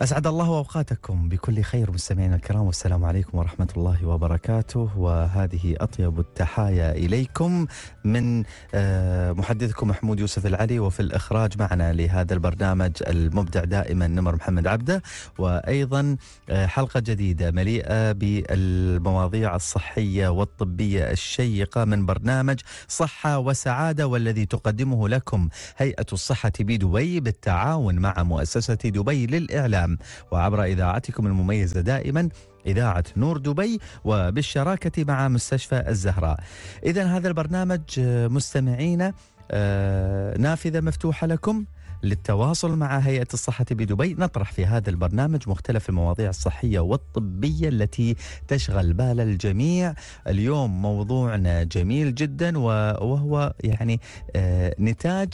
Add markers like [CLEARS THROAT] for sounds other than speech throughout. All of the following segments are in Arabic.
أسعد الله أوقاتكم بكل خير مستمعينا الكرام والسلام عليكم ورحمة الله وبركاته وهذه أطيب التحايا إليكم من آه، محدثكم محمود يوسف العلي وفي الإخراج معنا لهذا البرنامج المبدع دائما نمر محمد عبده وأيضا آه، حلقة جديدة مليئة بالمواضيع الصحية والطبية الشيقة من برنامج صحة وسعادة والذي تقدمه لكم هيئة الصحة بدبي بالتعاون مع مؤسسة دبي للإعلام العام وعبر إذاعتكم المميزة دائما إذاعة نور دبي وبالشراكة مع مستشفى الزهراء إذا هذا البرنامج آه، مستمعينا آه، نافذة مفتوحة لكم للتواصل مع هيئة الصحة بدبي نطرح في هذا البرنامج مختلف المواضيع الصحية والطبية التي تشغل بال الجميع اليوم موضوعنا جميل جدا وهو يعني آه، نتاج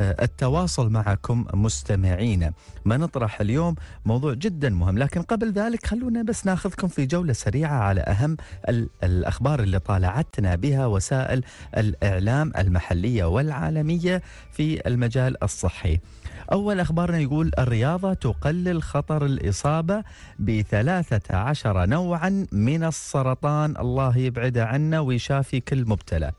آه، التواصل معكم مستمعينا ما نطرح اليوم موضوع جدا مهم لكن قبل ذلك خلونا بس ناخذكم في جولة سريعة على أهم الأخبار اللي طالعتنا بها وسائل الإعلام المحلية والعالمية في المجال الصحي أول أخبارنا يقول الرياضة تقلل خطر الإصابة بثلاثة عشر نوعا من السرطان الله يبعد عنا ويشافي كل مبتلى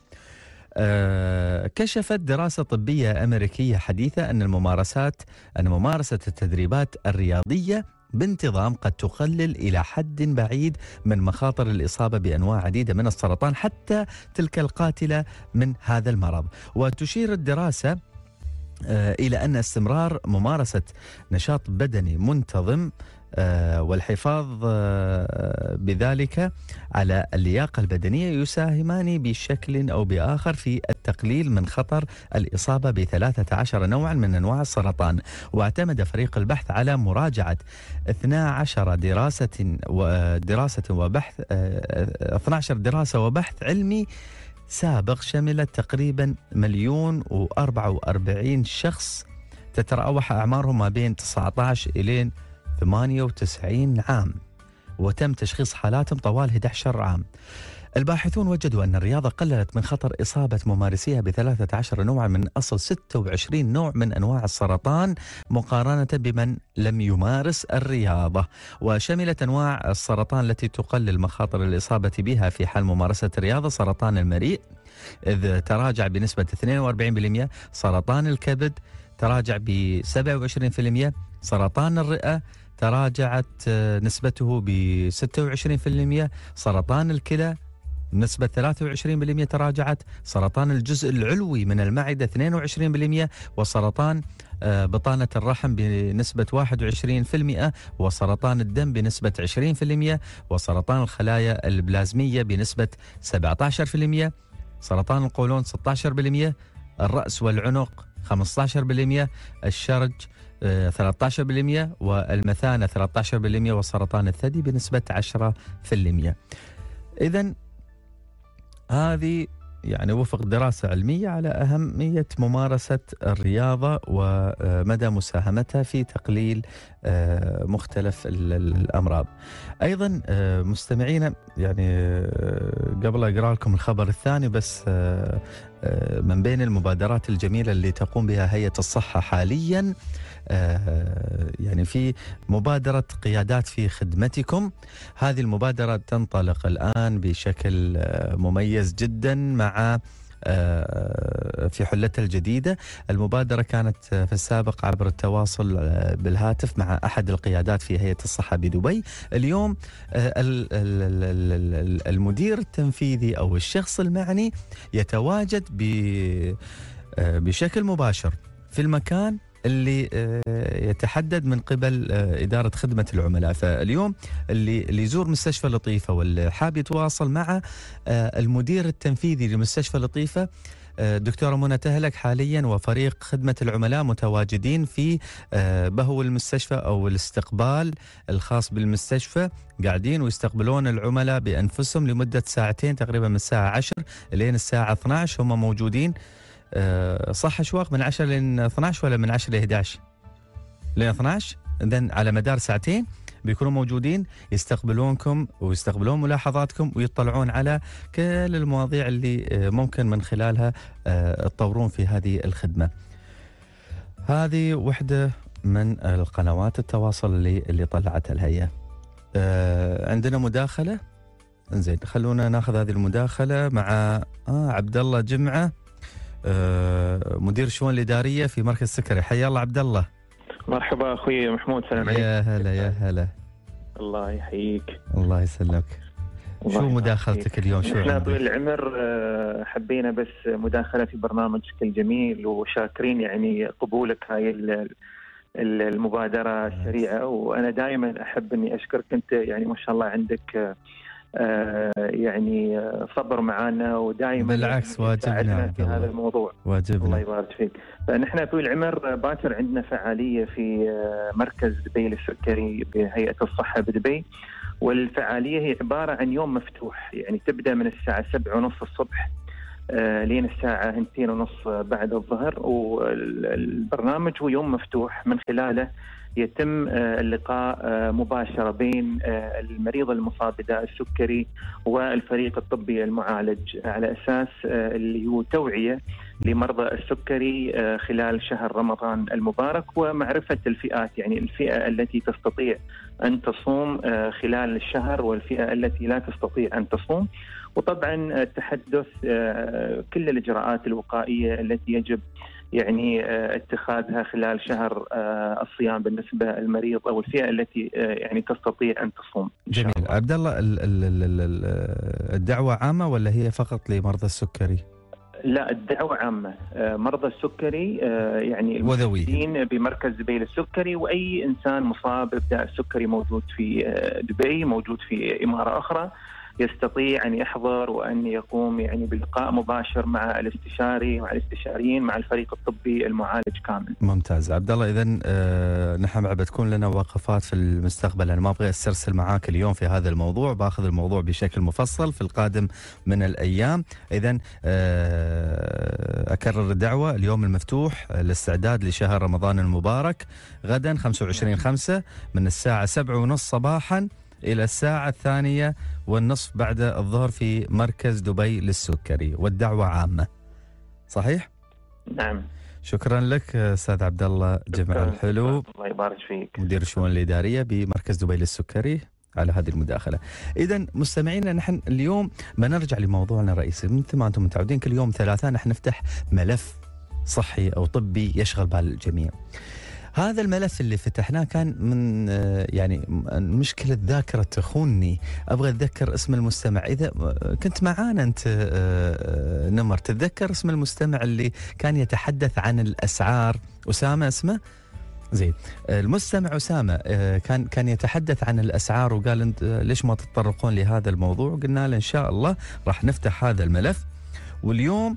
آه، كشفت دراسة طبية أمريكية حديثة أن الممارسات أن ممارسة التدريبات الرياضية بانتظام قد تقلل الى حد بعيد من مخاطر الاصابه بانواع عديده من السرطان حتى تلك القاتله من هذا المرض وتشير الدراسه آه، الى ان استمرار ممارسه نشاط بدني منتظم آه، والحفاظ آه، بذلك على اللياقة البدنية يساهمان بشكل أو بآخر في التقليل من خطر الإصابة ب 13 نوعا من أنواع السرطان واعتمد فريق البحث على مراجعة 12 دراسة ودراسة وبحث 12 آه، دراسة وبحث علمي سابق شملت تقريبا مليون و44 شخص تتراوح أعمارهم ما بين 19 إلى 98 عام وتم تشخيص حالاتهم طوال 11 عام الباحثون وجدوا أن الرياضة قللت من خطر إصابة ممارسيها ب 13 نوعا من أصل 26 نوع من أنواع السرطان مقارنة بمن لم يمارس الرياضة وشملت أنواع السرطان التي تقلل مخاطر الإصابة بها في حال ممارسة الرياضة سرطان المريء إذ تراجع بنسبة 42% سرطان الكبد تراجع ب 27% سرطان الرئة تراجعت آه، نسبته ب 26% سرطان الكلى نسبة 23% تراجعت سرطان الجزء العلوي من المعدة 22% وسرطان آه، بطانة الرحم بنسبة 21% وسرطان الدم بنسبة 20% وسرطان الخلايا البلازمية بنسبة 17% سرطان القولون 16% الرأس والعنق 15% الشرج 13% والمثانة 13% وسرطان الثدي بنسبة 10% إذا هذه يعني وفق دراسة علمية على أهمية ممارسة الرياضة ومدى مساهمتها في تقليل آه، مختلف الأمراض أيضا آه، مستمعينا يعني آه، قبل أقرأ لكم الخبر الثاني بس آه، من بين المبادرات الجميلة اللي تقوم بها هيئة الصحة حاليا آه، يعني في مبادرة قيادات في خدمتكم هذه المبادرة تنطلق الآن بشكل آه، مميز جدا مع آه، في حلتها الجديدة المبادرة كانت في السابق عبر التواصل آه، بالهاتف مع أحد القيادات في هيئة الصحة بدبي اليوم آه، المدير التنفيذي أو الشخص المعني يتواجد بشكل مباشر في المكان اللي آه، يتحدد من قبل آه، إدارة خدمة العملاء فاليوم اللي, اللي يزور مستشفى لطيفة واللي حاب يتواصل مع آه، المدير التنفيذي لمستشفى لطيفة دكتورة منى تهلك حاليا وفريق خدمة العملاء متواجدين في بهو المستشفى أو الاستقبال الخاص بالمستشفى قاعدين ويستقبلون العملاء بأنفسهم لمدة ساعتين تقريبا من الساعة 10 لين الساعة 12 هم موجودين آه، صح اشواق من 10 ل 12 ولا من 10 ل 11 ل 12 اذا على مدار ساعتين بيكونوا موجودين يستقبلونكم ويستقبلون ملاحظاتكم ويطلعون على كل المواضيع اللي آه، ممكن من خلالها آه، تطورون في هذه الخدمه. هذه وحده من القنوات التواصل اللي اللي طلعتها الهيئه. عندنا مداخله زين خلونا ناخذ هذه المداخله مع آه عبد الله جمعه آه، مدير الشؤون الاداريه في مركز سكري حيا الله عبد الله مرحبا اخوي محمود سلام عليك يا هلا يا هلا الله يحييك الله يسلمك شو مداخلتك اليوم شو احنا طول العمر آه، حبينا بس مداخله في برنامجك الجميل وشاكرين يعني قبولك هاي المبادره آه. السريعه وانا دائما احب اني اشكرك انت يعني ما شاء الله عندك آه، يعني آه، صبر معنا ودائما بالعكس واجبنا في هذا الموضوع واجبنا الله يبارك فيك فنحن طويل العمر آه، باكر عندنا فعاليه في مركز دبي للسكري بهيئه الصحه بدبي والفعاليه هي عباره عن يوم مفتوح يعني تبدا من الساعه 7:30 الصبح لين الساعة 2:30 بعد الظهر والبرنامج هو يوم مفتوح من خلاله يتم آه، اللقاء آه، مباشره بين آه، المريض المصاب بداء السكري والفريق الطبي المعالج على اساس اللي هو توعيه لمرضى السكري خلال شهر رمضان المبارك ومعرفه الفئات يعني الفئه التي تستطيع ان تصوم خلال الشهر والفئه التي لا تستطيع ان تصوم وطبعا التحدث كل الاجراءات الوقائيه التي يجب يعني آه، اتخاذها خلال شهر آه، الصيام بالنسبه للمريض او الفئه التي آه، يعني تستطيع ان تصوم. جميل عبد الله الدعوه عامه ولا هي فقط لمرضى السكري؟ لا الدعوة عامة مرضى السكري يعني الموجودين بمركز دبي للسكري وأي إنسان مصاب بداء السكري موجود في دبي موجود في إمارة أخرى يستطيع ان يحضر وان يقوم يعني بلقاء مباشر مع الاستشاري مع الاستشاريين مع الفريق الطبي المعالج كامل. ممتاز عبد الله اذا آه، نحن بتكون لنا وقفات في المستقبل انا ما ابغى استرسل معاك اليوم في هذا الموضوع باخذ الموضوع بشكل مفصل في القادم من الايام اذا آه، اكرر الدعوه اليوم المفتوح للاستعداد لشهر رمضان المبارك غدا 25 5 من الساعه 7 ونص صباحا الى الساعه الثانيه والنصف بعد الظهر في مركز دبي للسكري والدعوة عامة صحيح؟ نعم شكرا لك استاذ عبد الله جمع الحلو الله يبارك فيك مدير الشؤون الاداريه بمركز دبي للسكري على هذه المداخلة إذا مستمعينا نحن اليوم ما نرجع لموضوعنا الرئيسي مثل ما أنتم متعودين كل يوم ثلاثة نحن نفتح ملف صحي أو طبي يشغل بال الجميع هذا الملف اللي فتحناه كان من آه، يعني مشكله ذاكره تخوني ابغى اتذكر اسم المستمع اذا آه، كنت معانا انت آه، نمر تتذكر اسم المستمع اللي كان يتحدث عن الاسعار اسامه اسمه زين المستمع اسامه كان كان يتحدث عن الاسعار وقال انت ليش ما تتطرقون لهذا الموضوع؟ قلنا له ان شاء الله راح نفتح هذا الملف واليوم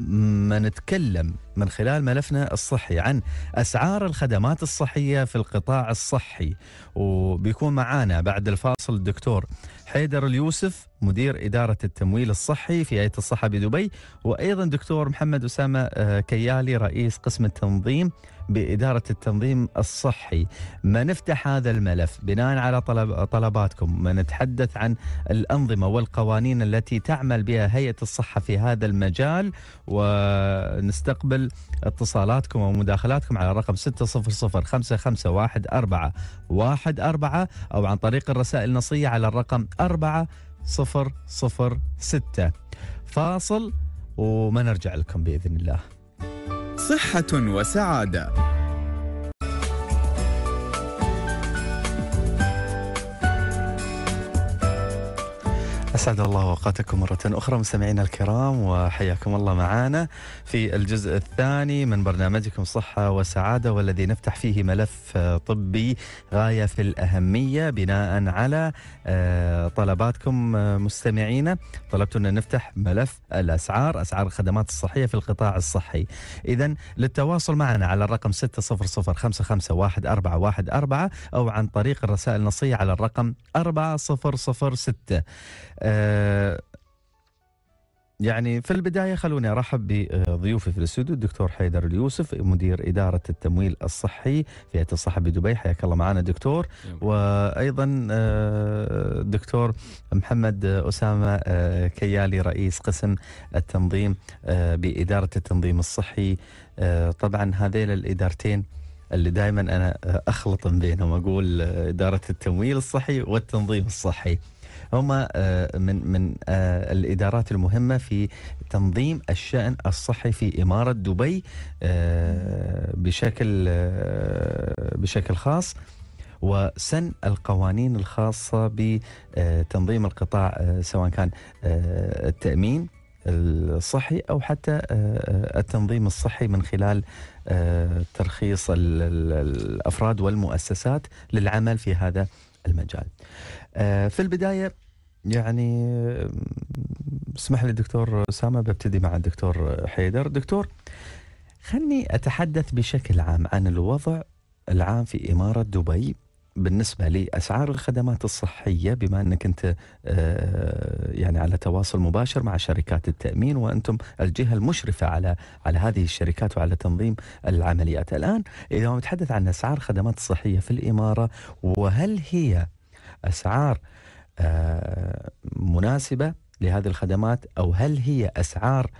ما نتكلم من خلال ملفنا الصحي عن أسعار الخدمات الصحية في القطاع الصحي وبيكون معانا بعد الفاصل الدكتور حيدر اليوسف مدير إدارة التمويل الصحي في هيئة الصحة بدبي وأيضا دكتور محمد أسامة آه، كيالي رئيس قسم التنظيم بإدارة التنظيم الصحي ما نفتح هذا الملف بناء على طلب طلباتكم ما نتحدث عن الأنظمة والقوانين التي تعمل بها هيئة الصحة في هذا المجال ونستقبل اتصالاتكم ومداخلاتكم على رقم 600 أو عن طريق الرسائل النصية على الرقم 4 صفر صفر ستة فاصل وما نرجع لكم بإذن الله صحة وسعادة أسعد الله أوقاتكم مرة أخرى مستمعينا الكرام وحياكم الله معنا في الجزء الثاني من برنامجكم صحة وسعادة والذي نفتح فيه ملف طبي غاية في الأهمية بناء على آه، طلباتكم آه، مستمعينا طلبتنا نفتح ملف الأسعار أسعار الخدمات الصحية في القطاع الصحي إذا للتواصل معنا على الرقم 600551414 أو عن طريق الرسائل النصية على الرقم 4006 آه، يعني في البداية خلوني أرحب بضيوفي في الاستوديو الدكتور حيدر اليوسف مدير إدارة التمويل الصحي في الصحة بدبي حياك الله معنا دكتور وأيضا آه، دكتور محمد أسامة آه، كيالي رئيس قسم التنظيم بإدارة التنظيم الصحي طبعا هذيل الإدارتين اللي دائما أنا أخلط بينهم أقول إدارة التمويل الصحي والتنظيم الصحي هما آه، من من آه، الادارات المهمه في تنظيم الشان الصحي في اماره دبي آه، بشكل بشكل خاص وسن القوانين الخاصه بتنظيم القطاع سواء كان التامين الصحي او حتى التنظيم الصحي من خلال ترخيص الافراد والمؤسسات للعمل في هذا المجال. في البدايه يعني اسمح لي دكتور اسامه ببتدي مع الدكتور حيدر دكتور خلني اتحدث بشكل عام عن الوضع العام في اماره دبي بالنسبه لاسعار الخدمات الصحيه بما انك انت آه، يعني على تواصل مباشر مع شركات التامين وانتم الجهه المشرفه على على هذه الشركات وعلى تنظيم العمليات الان اذا نتحدث عن اسعار الخدمات الصحيه في الاماره وهل هي اسعار آه، مناسبه لهذه الخدمات او هل هي اسعار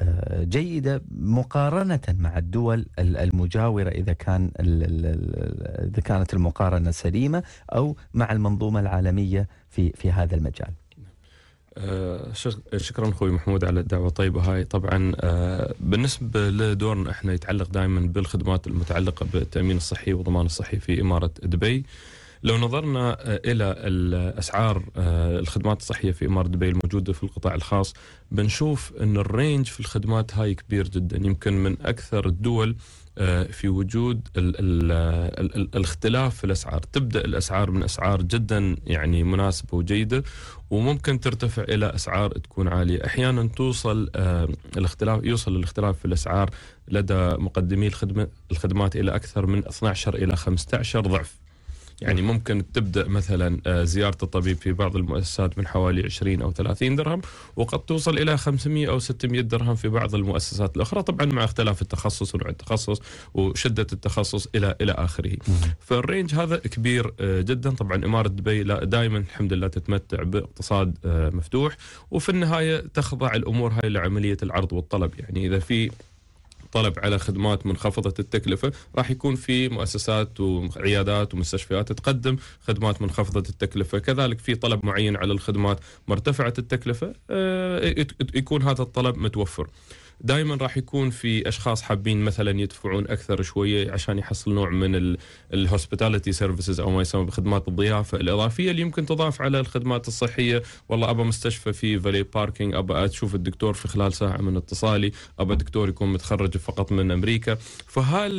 آه، جيدة مقارنة مع الدول المجاورة إذا كان إذا كانت المقارنة سليمة أو مع المنظومة العالمية في في هذا المجال. آه، شكرا اخوي محمود على الدعوه الطيبه هاي طبعا بالنسبه لدورنا احنا يتعلق دائما بالخدمات المتعلقه بالتامين الصحي والضمان الصحي في اماره دبي لو نظرنا آه، الى اسعار آه، الخدمات الصحيه في اماره دبي الموجوده في القطاع الخاص بنشوف ان الرينج في الخدمات هاي كبير جدا يمكن من اكثر الدول آه، في وجود الـ الـ الـ الـ الاختلاف في الاسعار، تبدا الاسعار من اسعار جدا يعني مناسبه وجيده وممكن ترتفع الى اسعار تكون عاليه، احيانا توصل الاختلاف يوصل الاختلاف في الاسعار لدى مقدمي الخدمه الخدمات الى اكثر من 12 الى 15 ضعف. يعني ممكن تبدا مثلا آه، زياره الطبيب في بعض المؤسسات من حوالي 20 او 30 درهم وقد توصل الى 500 او 600 درهم في بعض المؤسسات الاخرى طبعا مع اختلاف التخصص ونوع التخصص وشده التخصص الى الى اخره فالرينج هذا كبير آه، جدا طبعا اماره دبي دائما الحمد لله تتمتع باقتصاد آه، مفتوح وفي النهايه تخضع الامور هاي لعمليه العرض والطلب يعني اذا في طلب على خدمات منخفضه التكلفه راح يكون في مؤسسات وعيادات ومستشفيات تقدم خدمات منخفضه التكلفه كذلك في طلب معين على الخدمات مرتفعه التكلفه آه، يكون هذا الطلب متوفر دائما راح يكون في اشخاص حابين مثلا يدفعون اكثر شويه عشان يحصل نوع من الهوسبيتاليتي سيرفيسز او ما يسمى بخدمات الضيافه الاضافيه اللي يمكن تضاف على الخدمات الصحيه والله ابى مستشفى في فالي باركينج ابى اشوف الدكتور في خلال ساعه من اتصالي ابى دكتور يكون متخرج فقط من امريكا فهال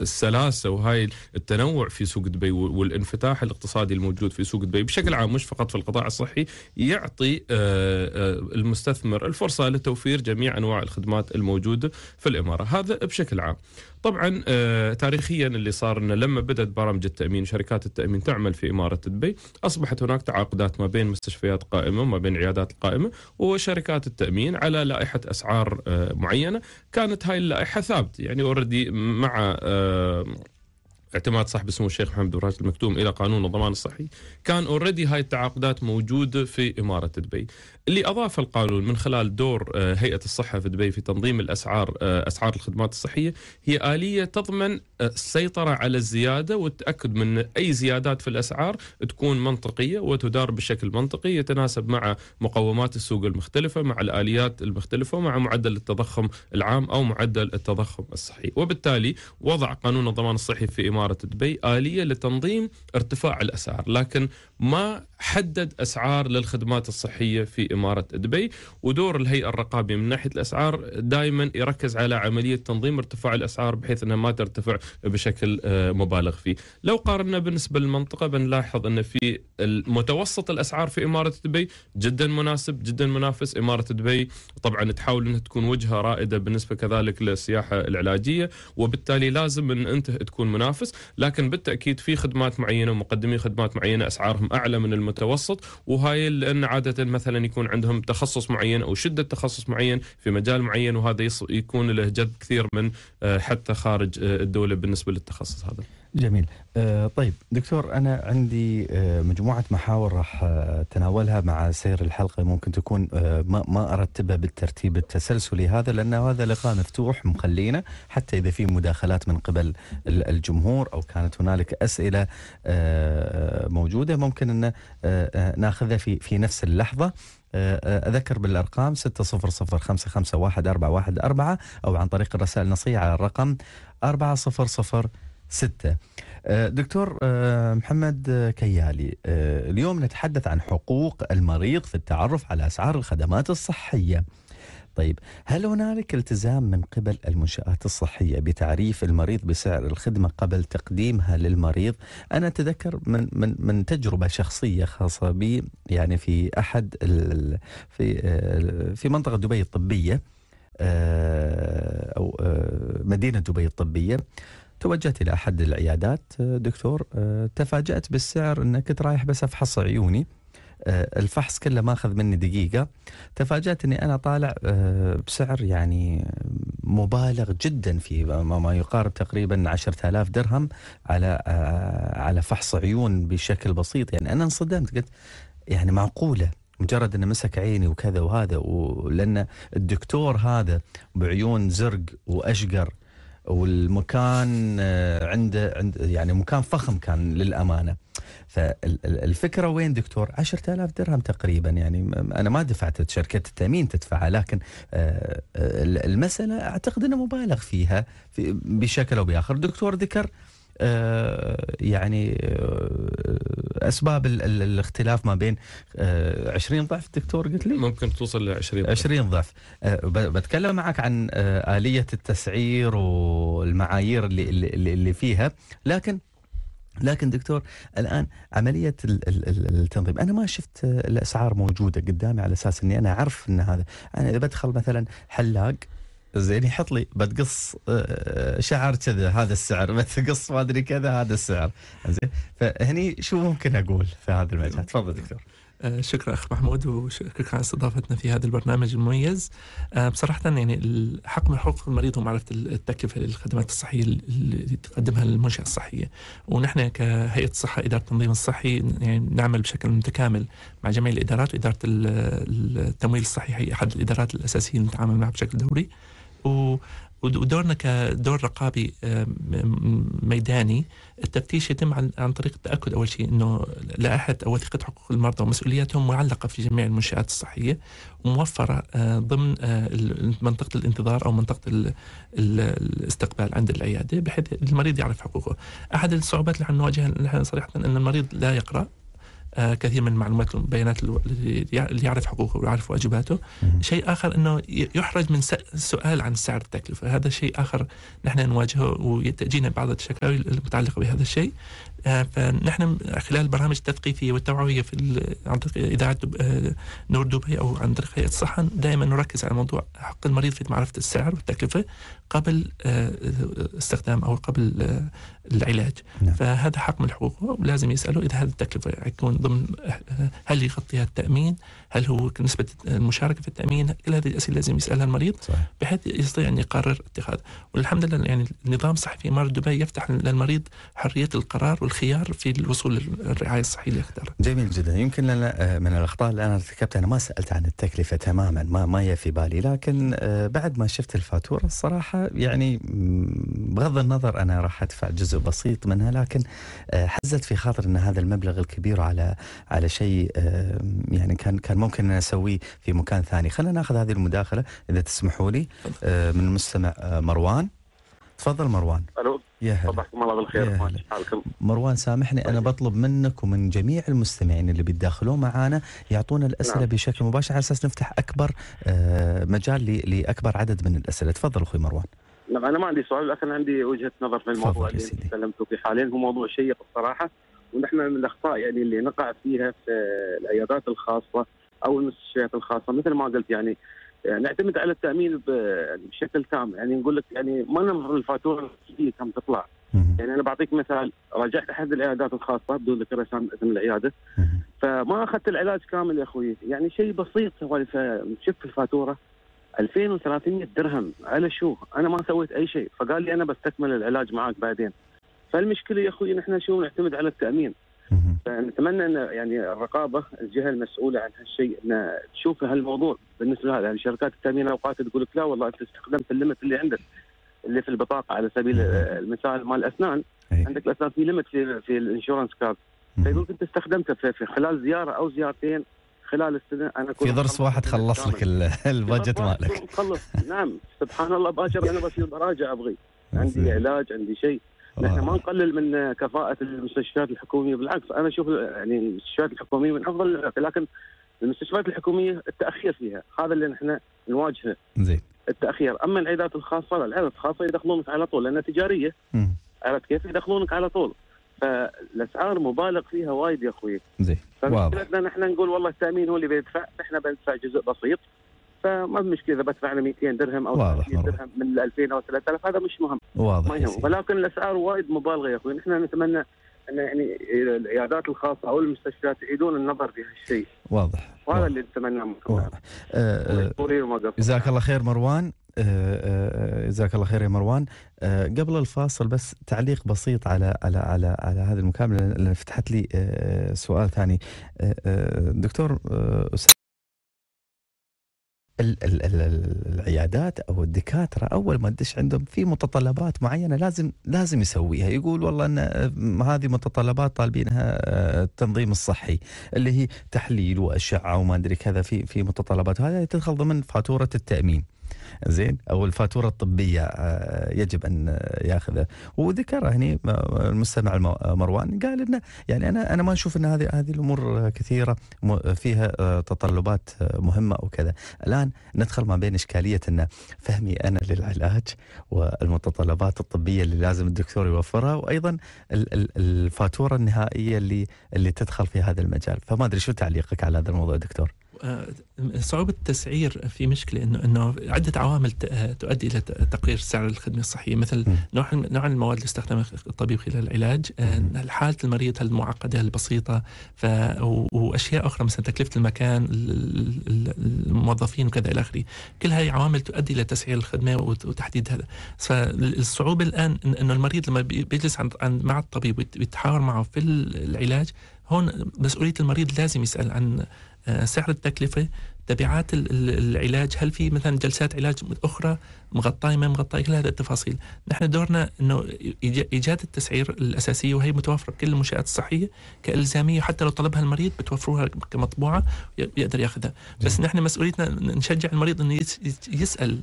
السلاسه وهاي التنوع في سوق دبي والانفتاح الاقتصادي الموجود في سوق دبي بشكل عام مش فقط في القطاع الصحي يعطي آه، آه، المستثمر الفرصه فرصة لتوفير جميع أنواع الخدمات الموجودة في الإمارة هذا بشكل عام طبعا آه، تاريخيا اللي صار انه لما بدات برامج التامين شركات التامين تعمل في اماره دبي اصبحت هناك تعاقدات ما بين مستشفيات قائمه وما بين عيادات قائمه وشركات التامين على لائحه اسعار آه، معينه كانت هاي اللائحه ثابته يعني اوريدي مع آه، اعتماد صاحب سمو الشيخ محمد بن راشد المكتوم الى قانون الضمان الصحي كان اوريدي هاي التعاقدات موجوده في اماره دبي اللي اضاف القانون من خلال دور آه، هيئه الصحه في دبي في تنظيم الاسعار آه، اسعار الخدمات الصحيه هي اليه تضمن آه، السيطره على الزياده والتاكد من اي زيادات في الاسعار تكون منطقيه وتدار بشكل منطقي يتناسب مع مقومات السوق المختلفه مع الاليات المختلفه ومع معدل التضخم العام او معدل التضخم الصحي وبالتالي وضع قانون الضمان الصحي في اماره دبي اليه لتنظيم ارتفاع الاسعار لكن ما حدد اسعار للخدمات الصحيه في اماره دبي ودور الهيئه الرقابيه من ناحيه الاسعار دائما يركز على عمليه تنظيم ارتفاع الاسعار بحيث انها ما ترتفع بشكل آه، مبالغ فيه. لو قارنا بالنسبه للمنطقه بنلاحظ ان في متوسط الاسعار في اماره دبي جدا مناسب جدا منافس اماره دبي طبعا تحاول انها تكون وجهه رائده بالنسبه كذلك للسياحه العلاجيه وبالتالي لازم ان انت تكون منافس لكن بالتاكيد في خدمات معينه ومقدمي خدمات معينه اسعارهم عندهم اعلى من المتوسط وهاي لان عاده مثلا يكون عندهم تخصص معين او شده تخصص معين في مجال معين وهذا يكون له جذب كثير من آه، حتى خارج آه، الدوله بالنسبه للتخصص هذا. جميل آه، طيب دكتور أنا عندي آه، مجموعة محاور راح آه، أتناولها مع سير الحلقة ممكن تكون ما, ما أرتبها بالترتيب التسلسلي هذا لأنه هذا لقاء مفتوح مخلينا حتى إذا في مداخلات من قبل الجمهور أو كانت هنالك أسئلة موجودة ممكن أن ناخذها في, في نفس اللحظة أذكر بالأرقام 6005514114 أو عن طريق الرسائل النصية على الرقم 400 ستة آه، دكتور آه، محمد كيالي آه، اليوم نتحدث عن حقوق المريض في التعرف على أسعار الخدمات الصحية طيب هل هنالك التزام من قبل المنشآت الصحية بتعريف المريض بسعر الخدمة قبل تقديمها للمريض أنا أتذكر من, من, من تجربة شخصية خاصة بي يعني في أحد في, في منطقة دبي الطبية أو مدينة دبي الطبية توجهت الى احد العيادات آه، دكتور آه، تفاجات بالسعر ان كنت رايح بس افحص عيوني آه، الفحص كله ماخذ مني دقيقه تفاجات اني انا طالع بسعر يعني مبالغ جدا فيه ما يقارب تقريبا 10000 درهم على على فحص عيون بشكل بسيط يعني انا انصدمت قلت يعني معقوله مجرد انه مسك عيني وكذا وهذا ولان الدكتور هذا بعيون زرق واشقر والمكان آه، عنده عند يعني مكان فخم كان للامانه فالفكره وين دكتور 10000 درهم تقريبا يعني انا ما دفعت شركه التامين تدفعها لكن آه، آه، المساله اعتقد انه مبالغ فيها بشكل او باخر دكتور ذكر آه، يعني آه، اسباب الاختلاف ما بين 20 آه، ضعف دكتور قلت لي ممكن توصل ل 20 20 ضعف بتكلم معك عن اليه التسعير والمعايير اللي اللي فيها لكن لكن دكتور الان عمليه التنظيم انا ما شفت الاسعار موجوده قدامي على اساس اني انا اعرف ان هذا انا اذا بدخل مثلا حلاق زين يحط لي بتقص آه، شعر كذا هذا السعر [LAUGHS] بتقص ما ادري كذا هذا السعر زين فهني شو ممكن اقول في هذا المجال تفضل دكتور آه، شكرا اخ محمود وشكرا على استضافتنا في هذا البرنامج المميز آه، بصراحه يعني حق من حقوق المريض ومعرفه التكلفه للخدمات الصحيه اللي تقدمها المنشاه الصحيه ونحن كهيئه الصحه اداره التنظيم الصحي يعني نعمل بشكل متكامل مع جميع الادارات واداره التمويل الصحي هي احد الادارات الاساسيه اللي نتعامل معها بشكل دوري ودورنا كدور رقابي ميداني التفتيش يتم عن, عن طريق التاكد اول شيء انه لائحه او وثيقه حقوق المرضى ومسؤولياتهم معلقه في جميع المنشات الصحيه وموفره آه، ضمن آه، منطقه الانتظار او منطقه الاستقبال عند العياده بحيث المريض يعرف حقوقه. احد الصعوبات اللي نواجهها صراحه ان المريض لا يقرا آه، كثير من معلومات البيانات اللي يعرف حقوقه ويعرف واجباته شيء آخر أنه يحرج من السؤال عن سعر التكلفة هذا شيء آخر نحن نواجهه وتأجينا بعض الشكاوي المتعلقة بهذا الشيء آه، فنحن خلال البرامج التثقيفيه والتوعويه في عن طريق اذاعه آه، نور دبي او عن طريق هيئه الصحه دائما نركز على موضوع حق المريض في معرفه السعر والتكلفه قبل آه، استخدام او قبل العلاج نعم. فهذا حق من حقوقه ولازم يساله اذا هذه التكلفه يكون ضمن هل يغطيها التامين هل هو نسبه المشاركه في التامين كل هذه الاسئله لازم يسالها المريض صحيح. بحيث يستطيع ان يقرر اتخاذ والحمد لله يعني النظام الصحي في اماره دبي يفتح للمريض حريه القرار والخيار في الوصول للرعايه الصحيه اللي يختارها. جميل جدا يمكن لنا آه، من الاخطاء اللي انا ارتكبتها انا ما سالت عن التكلفه تماما ما ما هي في بالي لكن آه، بعد ما شفت الفاتوره الصراحه يعني بغض النظر انا راح ادفع جزء بسيط منها لكن آه، حزت في خاطر ان هذا المبلغ الكبير على على شيء يعني كان كان كان ممكن اسويه في مكان ثاني خلينا ناخذ هذه المداخله اذا تسمحوا لي آه، من المستمع آه، مروان تفضل مروان الو يا هلا الله بالخير مروان سامحني انا طيب. بطلب منك ومن جميع المستمعين اللي بيتداخلون معانا يعطونا الاسئله نعم. بشكل مباشر على اساس نفتح اكبر آه، مجال لاكبر عدد من الاسئله تفضل اخوي مروان نعم انا ما عندي سؤال لكن عندي وجهه نظر في الموضوع اللي تكلمتوا فيه حاليا هو موضوع شيق الصراحه ونحن من الاخطاء يعني اللي نقع فيها في العيادات الخاصه او المستشفيات الخاصه مثل ما قلت يعني آه، نعتمد على التامين بشكل تام يعني نقول لك يعني ما ننظر الفاتوره كم تطلع يعني انا بعطيك مثال رجعت احد العيادات الخاصه بدون ذكر اسم العياده فما اخذت العلاج كامل يا اخوي يعني شيء بسيط شفت الفاتوره 2300 درهم على شو؟ انا ما سويت اي شيء فقال لي انا بستكمل العلاج معاك بعدين فالمشكله يا اخوي نحن شو نعتمد على التامين فنتمنى ان يعني الرقابه الجهه المسؤوله عن هالشيء ان تشوف هالموضوع بالنسبه لهذا يعني شركات التامين اوقات تقول لك لا والله انت استخدمت الليمت اللي عندك اللي في البطاقه على سبيل المثال مال الاسنان عندك الاسنان في ليمت في, في الانشورنس كارد فيقول انت استخدمته في خلال زياره او زيارتين خلال السنه انا في ضرس واحد خلص لك البادجت مالك خلص نعم سبحان الله باكر انا بصير براجع ابغي عندي يعني. علاج عندي شيء نحن آه. ما نقلل من كفاءه المستشفيات الحكوميه بالعكس انا اشوف يعني المستشفيات الحكوميه من افضل لكن المستشفيات الحكوميه التاخير فيها هذا اللي نحن نواجهه زين التاخير اما العيادات الخاصه لا العيادات الخاصه يدخلونك على طول لانها تجاريه عرفت كيف يدخلونك على طول فالاسعار مبالغ فيها وايد يا اخوي زين واضح نحن نقول والله التامين هو اللي بيدفع نحن بندفع جزء بسيط فما مشكله اذا بدفع له 200 درهم او 300 درهم من 2000 او 3000 هذا مش مهم واضح ما يهم ولكن الاسعار وايد مبالغه يا اخوي نحن نتمنى ان يعني العيادات الخاصه او المستشفيات يعيدون النظر في هالشيء واضح وهذا اللي نتمناه منكم آه، آه، جزاك الله خير مروان آه، جزاك الله خير يا مروان قبل الفاصل بس تعليق بسيط على على على على هذه المكالمه لان فتحت لي سؤال ثاني دكتور ال ال ال العيادات او الدكاتره اول ما تدش عندهم في متطلبات معينه لازم لازم يسويها يقول والله ان هذه متطلبات طالبينها آه، التنظيم الصحي اللي هي تحليل واشعه وما ادري كذا في في متطلبات هذا تدخل ضمن فاتوره التامين زين او الفاتوره الطبيه آه، يجب ان ياخذها وذكر هني آه، المستمع آه، مروان قال انه يعني انا انا ما اشوف ان هذه هذه الامور كثيره فيها تطلبات مهمه وكذا الان ندخل ما بين اشكاليه ان فهمي انا للعلاج والمتطلبات الطبيه اللي لازم الدكتور يوفرها وايضا الفاتوره النهائيه اللي اللي تدخل في هذا المجال فما ادري شو تعليقك على هذا الموضوع دكتور آه، صعوبة التسعير في مشكلة إنه إنه عدة عوامل آه، تؤدي إلى تقرير سعر الخدمة الصحية مثل نوع نوع المواد اللي استخدمها الطبيب خلال العلاج، آه، حالة المريض هل المعقدة هل البسيطة ف... وأشياء أخرى مثل تكلفة المكان الموظفين وكذا إلى آخره، كل هذه عوامل تؤدي إلى تسعير الخدمة وتحديد هذا، فالصعوبة الآن إنه المريض لما بيجلس عند مع الطبيب ويتحاور معه في العلاج هون مسؤولية المريض لازم يسأل عن آه، سعر التكلفه تبعات العلاج هل في مثلا جلسات علاج اخرى مغطاه ما مغطاه كل هذه التفاصيل نحن دورنا انه ايجاد التسعير الاساسيه وهي متوفره بكل المنشات الصحيه كالزاميه حتى لو طلبها المريض بتوفروها كمطبوعه يقدر ياخذها بس نحن مسؤوليتنا نشجع المريض انه يسال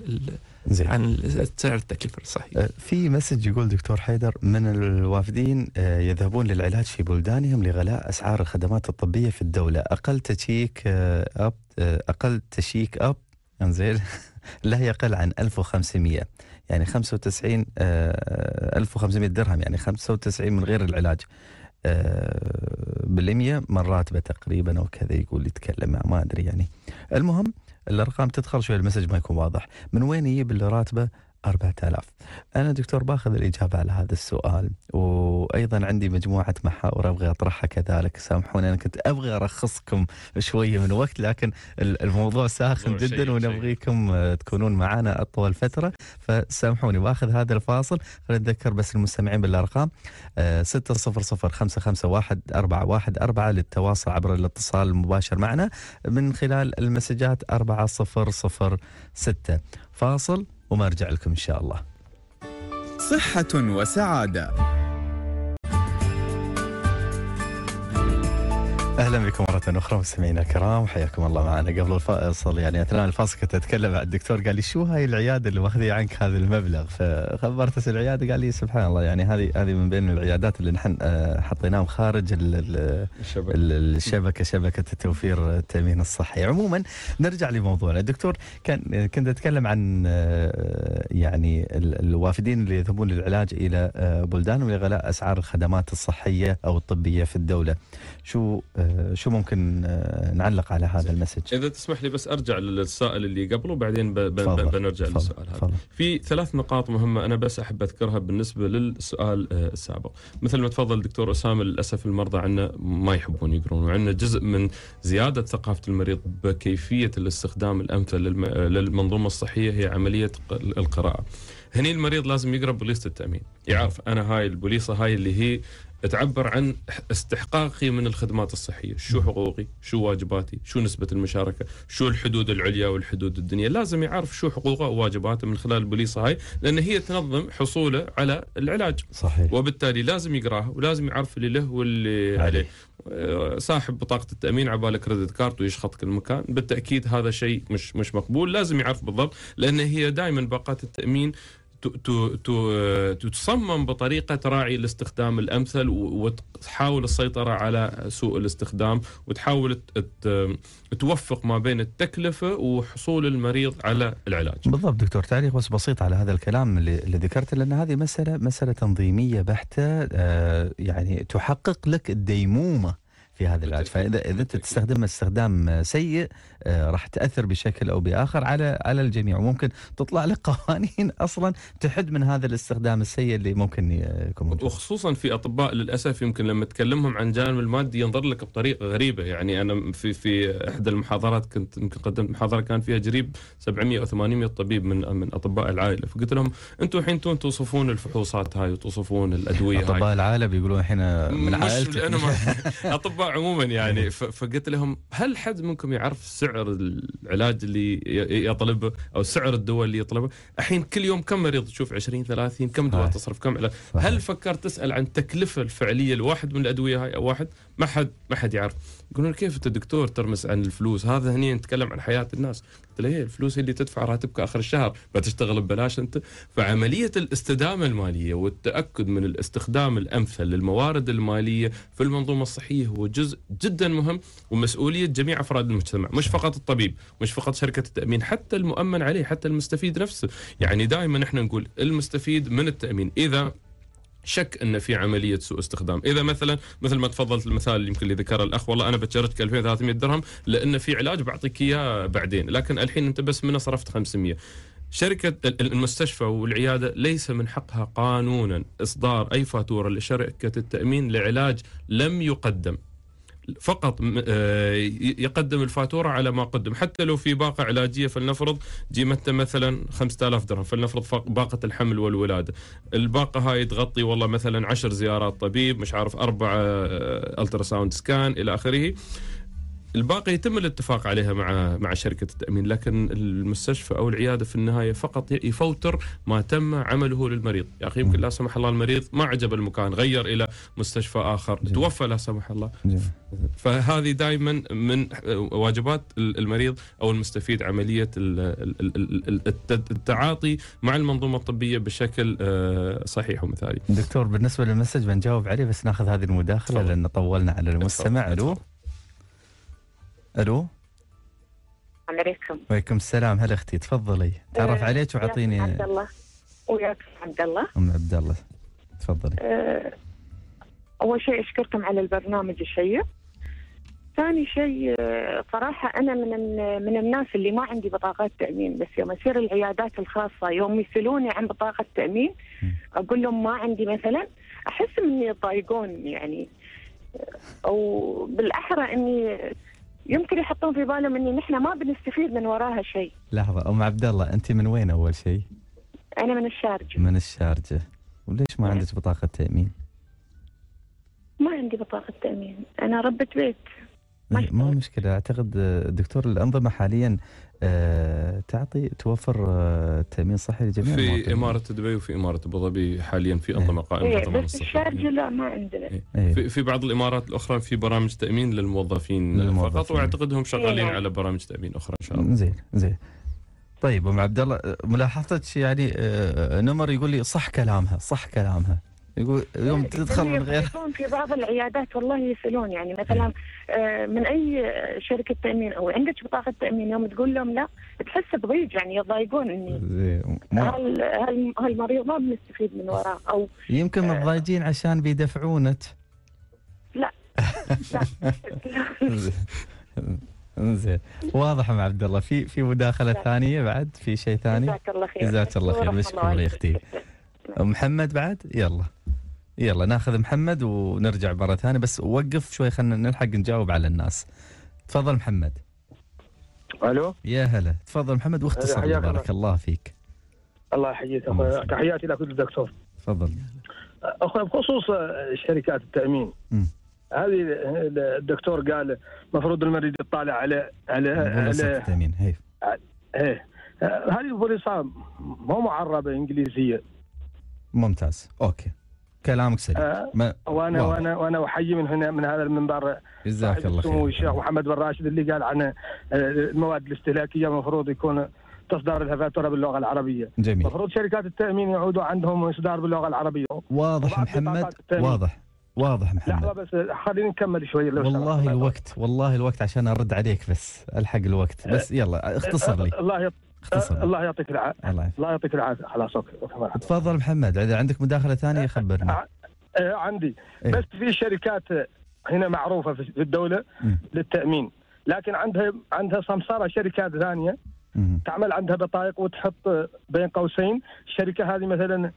عن سعر التكلفه الصحيه أه، في مسج يقول دكتور حيدر من الوافدين أه، يذهبون للعلاج في بلدانهم لغلاء اسعار الخدمات الطبيه في الدوله اقل تشيك أه، اب اقل تشيك اب انزين [LAUGHS] لا يقل عن 1500 يعني 95 1500 آه، آه، درهم يعني 95 من غير العلاج آه، بالمية من راتبه تقريبا او كذا يقول يتكلم ما ادري يعني المهم الارقام تدخل شوي المسج ما يكون واضح من وين يجيب اللي راتبه 4000 أنا دكتور باخذ الإجابة على هذا السؤال وأيضا عندي مجموعة محاور أبغى أطرحها كذلك سامحوني أنا كنت أبغى أرخصكم شوية من وقت لكن الموضوع ساخن جدا ونبغيكم آه، تكونون معنا أطول فترة فسامحوني باخذ هذا الفاصل خلينا نتذكر بس المستمعين بالأرقام 600551414 آه، للتواصل عبر الاتصال المباشر معنا من خلال المسجات 4006 فاصل وما ارجع لكم ان شاء الله صحه وسعاده اهلا بكم مره اخرى مستمعينا الكرام حياكم الله معنا قبل الفاصل يعني اثناء الفاصل كنت اتكلم مع الدكتور قال لي شو هاي العياده اللي ماخذه عنك هذا المبلغ فخبرت العياده قال لي سبحان الله يعني هذه هذه من بين العيادات اللي نحن آه، حطيناهم خارج الشبكه الشبكه شبكه التوفير التامين الصحي عموما نرجع لموضوعنا الدكتور كان كنت اتكلم عن آه، يعني الوافدين اللي يذهبون للعلاج الى آه، بلدانهم لغلاء اسعار الخدمات الصحيه او الطبيه في الدوله شو آه، شو ممكن آه، نعلق على هذا المسج اذا تسمح لي بس ارجع للسائل اللي قبله وبعدين بنرجع فضل للسؤال هذا فضل في ثلاث نقاط مهمه انا بس احب اذكرها بالنسبه للسؤال آه، السابق مثل ما تفضل دكتور اسامه للاسف المرضى عندنا ما يحبون يقرون وعندنا جزء من زياده ثقافه المريض بكيفيه الاستخدام الامثل للمنظومه الصحيه هي عمليه القراءه هني المريض لازم يقرا بوليسه التامين يعرف انا هاي البوليصه هاي اللي هي تعبر عن استحقاقي من الخدمات الصحية شو حقوقي شو واجباتي شو نسبة المشاركة شو الحدود العليا والحدود الدنيا لازم يعرف شو حقوقه وواجباته من خلال البوليصة هاي لأن هي تنظم حصوله على العلاج صحيح. وبالتالي لازم يقراه ولازم يعرف اللي له واللي عليه آه، صاحب بطاقة التأمين عبالة كريدت كارد ويشخطك المكان بالتأكيد هذا شيء مش مش مقبول لازم يعرف بالضبط لأن هي دائما باقات التأمين آه، تصمم بطريقه تراعي الاستخدام الامثل وتحاول السيطره على سوء الاستخدام وتحاول توفق ما بين التكلفه وحصول المريض على العلاج. بالضبط دكتور تعليق بس بسيط على هذا الكلام اللي ذكرته لان هذه مساله مساله تنظيميه بحته آه، يعني تحقق لك الديمومه في هذه العلاج فاذا اذا انت تستخدمها استخدام سيء آه، راح تاثر بشكل او باخر على على الجميع وممكن تطلع لك [LAUGHS] قوانين اصلا تحد من هذا الاستخدام السيء اللي ممكن يكون موجود. وخصوصا في اطباء للاسف يمكن لما تكلمهم عن جانب المادي ينظر لك بطريقه غريبه يعني انا في في احدى المحاضرات كنت يمكن قدمت محاضره كان فيها جريب 700 او 800 طبيب من من اطباء العائله فقلت لهم انتم الحين توصفون الفحوصات هاي وتوصفون الادويه اطباء العائله بيقولون احنا من عائلتي انا [LAUGHS] اطباء عموما يعني إيه. فقلت لهم هل حد منكم يعرف سعر العلاج اللي يطلبه او سعر الدواء اللي يطلبه؟ الحين كل يوم كم مريض تشوف 20 30 كم دواء تصرف كم علاج؟ هل فكرت تسال عن التكلفه الفعليه لواحد من الادويه هاي او واحد؟ ما حد ما حد يعرف يقولون كيف انت دكتور ترمس عن الفلوس هذا هني نتكلم عن حياه الناس قلت له هي إيه، الفلوس هي اللي تدفع راتبك اخر الشهر بتشتغل ببلاش انت فعمليه الاستدامه الماليه والتاكد من الاستخدام الامثل للموارد الماليه في المنظومه الصحيه هو جزء جدا مهم ومسؤوليه جميع افراد المجتمع مش فقط الطبيب مش فقط شركه التامين حتى المؤمن عليه حتى المستفيد نفسه يعني دائما احنا نقول المستفيد من التامين اذا شك ان في عمليه سوء استخدام، اذا مثلا مثل ما تفضلت المثال اللي يمكن اللي ذكره الاخ والله انا بتجرتك 2300 درهم لان في علاج بعطيك اياه بعدين، لكن الحين انت بس منه صرفت 500. شركة المستشفى والعيادة ليس من حقها قانونا إصدار أي فاتورة لشركة التأمين لعلاج لم يقدم فقط آه، يقدم الفاتورة على ما قدم حتى لو في باقة علاجية فلنفرض قيمتها مثلا 5000 درهم فلنفرض باقة الحمل والولادة الباقة هاي تغطي والله مثلا 10 زيارات طبيب مش عارف أربعة آه، ألتراساوند سكان إلى آخره الباقي يتم الاتفاق عليها مع مع شركه التامين لكن المستشفى او العياده في النهايه فقط يفوتر ما تم عمله للمريض يا اخي يمكن لا سمح الله المريض ما عجب المكان غير الى مستشفى اخر جميل. نعم. توفى لا سمح الله جميل. نعم. فهذه دائما من واجبات المريض او المستفيد عمليه التعاطي مع المنظومه الطبيه بشكل آه، صحيح ومثالي دكتور بالنسبه للمسج بنجاوب عليه بس ناخذ هذه المداخله لان طولنا على المستمع الو الو عليكم وعليكم السلام هلا اختي تفضلي تعرف أه، عليك وعطيني عبد الله وياك عبد الله ام عبد الله تفضلي أه اول شيء اشكركم على البرنامج الشيق ثاني شيء أه، صراحة أنا من من الناس اللي ما عندي بطاقات تأمين بس يوم أسير العيادات الخاصة يوم يسألوني عن بطاقة تأمين أقول لهم ما عندي مثلا أحس إني يضايقون يعني أو أه، بالأحرى إني يمكن يحطون في بالهم ان نحن ما بنستفيد من وراها شيء لحظه ام عبد الله انت من وين اول شيء انا من الشارجه من الشارجه وليش ما عندك بطاقه تامين ما عندي بطاقه تامين انا ربة بيت ما, إيه، ما مشكله اعتقد دكتور الانظمه حاليا آه، تعطي توفر آه، تامين صحي لجميع في المواطنين. اماره دبي وفي اماره ابو ظبي حاليا في اغلب قائمه إيه, إيه، بس الشارجه لا ما عندنا إيه. إيه. في, في بعض الامارات الاخرى في برامج تامين للموظفين, للموظفين. فقط واعتقد هم شغالين إيه. على برامج تامين اخرى ان شاء الله زين زين طيب ام عبد الله آه، ملاحظتك يعني نمر يقول لي صح كلامها صح كلامها يقول يوم أه، تدخل من غير في بعض العيادات والله يسالون يعني مثلا أه، من اي شركه تامين او عندك بطاقه تامين يوم تقول لهم لا تحس بضيق يعني يضايقون اني هل هل هالمريض ما بنستفيد من وراه او يمكن أه، متضايقين عشان بيدفعونك لا انزين [LAUGHS] واضح ام عبد الله في في مداخله ثانيه بعد في شيء ثاني جزاك الله خير جزاك الله خير مشكور يا اختي محمد بعد يلا يلا ناخذ محمد ونرجع مرة ثانية بس وقف شوي خلينا نلحق نجاوب على الناس تفضل محمد الو يا هلا تفضل محمد واختصر بارك الله فيك الله يحييك اخوي تحياتي لك الدكتور تفضل اخوي بخصوص شركات التامين م. هذه الدكتور قال المفروض المريض يطالع على على على التامين هي هي. هذه البوليصه مو معربه انجليزيه ممتاز اوكي كلامك سليم آه، ما... وانا واو. وانا وانا احيي من هنا من هذا المنبر جزاك الله خير الشيخ محمد بن راشد اللي قال عن آه، المواد الاستهلاكيه المفروض يكون تصدر لها فاتوره باللغه العربيه جميل المفروض شركات التامين يعودوا عندهم اصدار باللغه العربيه واضح محمد واضح واضح محمد لحظه بس خليني نكمل شوي والله الوقت والله الوقت عشان ارد عليك بس الحق الوقت بس يلا اختصر لي الله اختصر الله يعطيك العافيه الله, الله يعطيك العافيه خلاص اوكي تفضل محمد اذا عندك مداخله ثانيه أه، خبرنا أه، أه، عندي إيه؟ بس في شركات هنا معروفه في الدوله م. للتامين لكن عندها عندها سمساره شركات ثانيه تعمل عندها بطايق وتحط بين قوسين الشركه هذه مثلا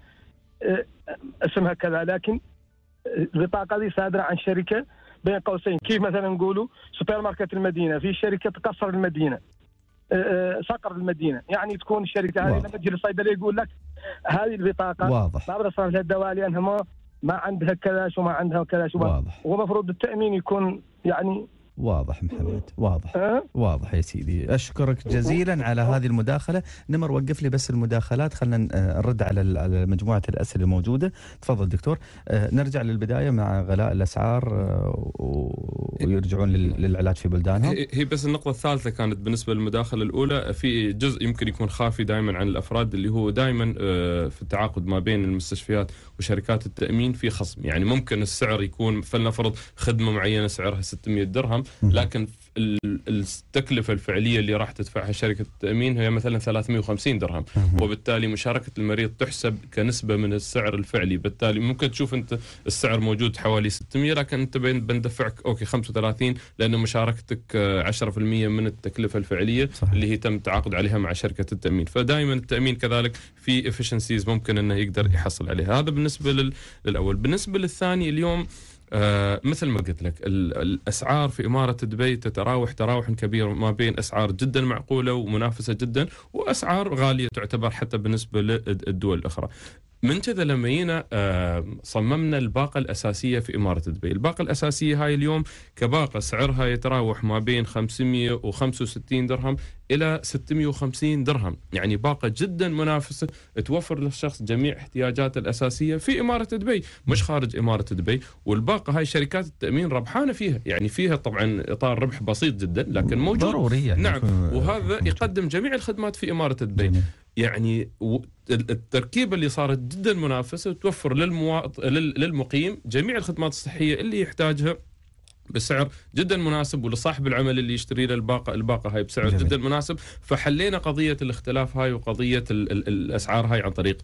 اسمها كذا لكن البطاقه هذه صادره عن شركه بين قوسين كيف مثلا نقولوا سوبر ماركت المدينه في شركه قصر المدينه صقر آه، آه، المدينه يعني تكون الشركه هذه لما تجي للصيدلي يقول لك هذه البطاقه واضح ما بدها لها الدواء لانها ما ما عندها كذا وما عندها كذا واضح ومفروض التامين يكون يعني واضح محمد أه؟ واضح أه؟ واضح يا سيدي أشكرك أه؟ جزيلا على هذه المداخلة نمر وقف لي بس المداخلات خلينا نرد على مجموعة الأسئلة الموجودة تفضل دكتور نرجع للبداية مع غلاء الأسعار ويرجعون للعلاج في بلدانهم هي بس النقطة الثالثة كانت بالنسبة للمداخلة الأولى في جزء يمكن يكون خافي دائما عن الأفراد اللي هو دائما في التعاقد ما بين المستشفيات وشركات التأمين في خصم يعني ممكن السعر يكون فلنفرض خدمة معينة سعرها 600 درهم لكن التكلفه الفعليه اللي راح تدفعها شركه التامين هي مثلا 350 درهم وبالتالي مشاركه المريض تحسب كنسبه من السعر الفعلي بالتالي ممكن تشوف انت السعر موجود حوالي 600 لكن انت بندفعك اوكي 35 لان مشاركتك 10% من التكلفه الفعليه صحيح. اللي هي تم التعاقد عليها مع شركه التامين فدائما التامين كذلك في افشنسيز ممكن انه يقدر يحصل عليها هذا بالنسبه للاول بالنسبه للثاني اليوم آه مثل ما قلت لك الاسعار في اماره دبي تتراوح تراوح كبير ما بين اسعار جدا معقوله ومنافسه جدا واسعار غاليه تعتبر حتى بالنسبه للدول الاخرى. من كذا لما جينا آه صممنا الباقه الاساسيه في اماره دبي، الباقه الاساسيه هاي اليوم كباقه سعرها يتراوح ما بين 565 درهم الى 650 درهم يعني باقه جدا منافسه توفر للشخص جميع احتياجاته الاساسيه في اماره دبي مش خارج اماره دبي والباقه هاي شركات التامين ربحانه فيها يعني فيها طبعا اطار ربح بسيط جدا لكن موجود ضروري يعني نعم وهذا يقدم جميع الخدمات في اماره دبي جميل. يعني التركيبة اللي صارت جدا منافسة وتوفر للمواط... للمقيم جميع الخدمات الصحية اللي يحتاجها بسعر جدا مناسب ولصاحب العمل اللي يشتري له الباقه الباقه هاي بسعر جميل. جدا مناسب فحلينا قضيه الاختلاف هاي وقضيه الـ الـ الاسعار هاي عن طريق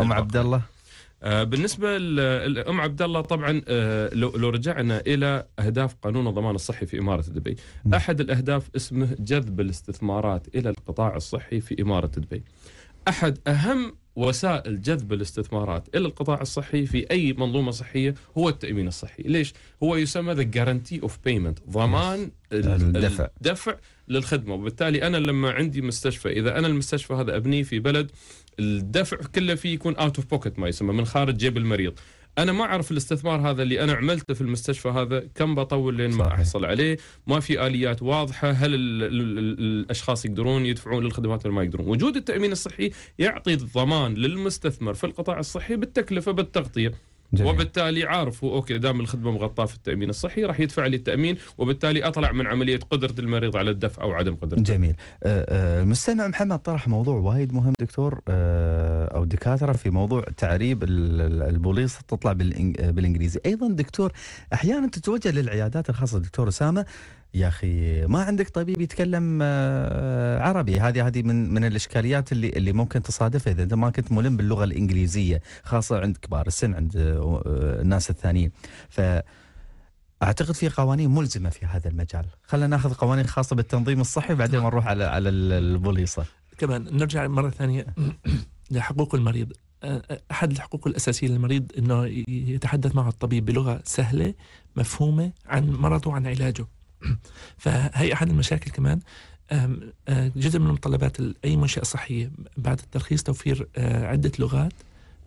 ام عبد الله آه، بالنسبه لام عبد الله طبعا آه، لو رجعنا الى اهداف قانون الضمان الصحي في اماره دبي، احد الاهداف اسمه جذب الاستثمارات الى القطاع الصحي في اماره دبي. احد اهم وسائل جذب الاستثمارات الى القطاع الصحي في اي منظومه صحيه هو التامين الصحي، ليش؟ هو يسمى ذا جارنتي اوف بيمنت، ضمان الدفع الدفع للخدمه، وبالتالي انا لما عندي مستشفى اذا انا المستشفى هذا ابنيه في بلد الدفع كله فيه يكون اوت اوف بوكيت ما يسمى من خارج جيب المريض، انا ما اعرف الاستثمار هذا اللي انا عملته في المستشفى هذا كم بطول لين ما احصل عليه ما في اليات واضحه هل الـ الـ الـ الاشخاص يقدرون يدفعون للخدمات ولا ما يقدرون وجود التامين الصحي يعطي الضمان للمستثمر في القطاع الصحي بالتكلفه بالتغطيه جميل. وبالتالي عارف هو اوكي دام الخدمه مغطاه في التامين الصحي راح يدفع لي التامين وبالتالي اطلع من عمليه قدره المريض على الدفع او عدم قدرته. جميل. المستمع أه، أه، محمد طرح موضوع وايد مهم دكتور أه، او دكاتره في موضوع تعريب البوليصه تطلع بالانجليزي، ايضا دكتور احيانا تتوجه للعيادات الخاصه دكتور اسامه يا اخي ما عندك طبيب يتكلم آه، آه، عربي هذه هذه من من الاشكاليات اللي اللي ممكن تصادفها اذا انت ما كنت ملم باللغه الانجليزيه خاصه عند كبار السن عند آه، الناس الثانيين ف اعتقد في قوانين ملزمه في هذا المجال خلينا ناخذ قوانين خاصه بالتنظيم الصحي بعدين نعم. نروح على على البوليصه كمان نرجع مره ثانيه [CLEARS THROAT] لحقوق المريض احد الحقوق الاساسيه للمريض انه يتحدث معه الطبيب بلغه سهله مفهومه عن مرضه وعن علاجه [CLEARS THROAT] فهي أحد المشاكل كمان أه، جزء من متطلبات أي منشأة صحية بعد الترخيص توفير أه، عدة لغات